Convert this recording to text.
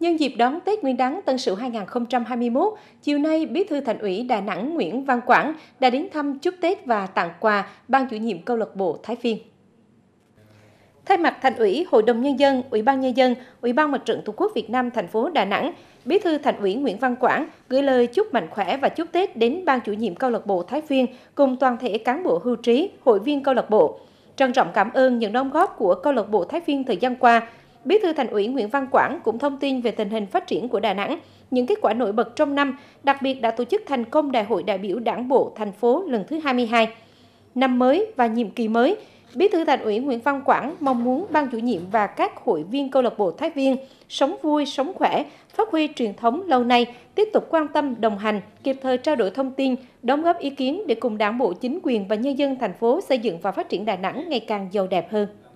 Nhân dịp đón Tết Nguyên đán Tân Sửu 2021, chiều nay Bí thư Thành ủy Đà Nẵng Nguyễn Văn Quảng đã đến thăm chúc Tết và tặng quà Ban chủ nhiệm câu lạc bộ Thái Phiên. Thay mặt Thành ủy, Hội đồng nhân dân, Ủy ban nhân dân, Ủy ban Mặt trận Tổ quốc Việt Nam thành phố Đà Nẵng, Bí thư Thành ủy Nguyễn Văn Quảng gửi lời chúc mạnh khỏe và chúc Tết đến ban chủ nhiệm câu lạc bộ Thái Phiên cùng toàn thể cán bộ hưu trí, hội viên câu lạc bộ. Trân trọng cảm ơn những đóng góp của câu lạc bộ Thái Phiên thời gian qua, Bí thư Thành ủy Nguyễn Văn Quảng cũng thông tin về tình hình phát triển của Đà Nẵng, những kết quả nổi bật trong năm, đặc biệt đã tổ chức thành công Đại hội đại biểu Đảng bộ thành phố lần thứ 22. Năm mới và nhiệm kỳ mới, Bí thư Thành ủy Nguyễn Văn Quảng mong muốn ban chủ nhiệm và các hội viên câu lạc bộ Thái Viên sống vui, sống khỏe, phát huy truyền thống lâu nay, tiếp tục quan tâm, đồng hành, kịp thời trao đổi thông tin, đóng góp ý kiến để cùng Đảng bộ chính quyền và nhân dân thành phố xây dựng và phát triển Đà Nẵng ngày càng giàu đẹp hơn.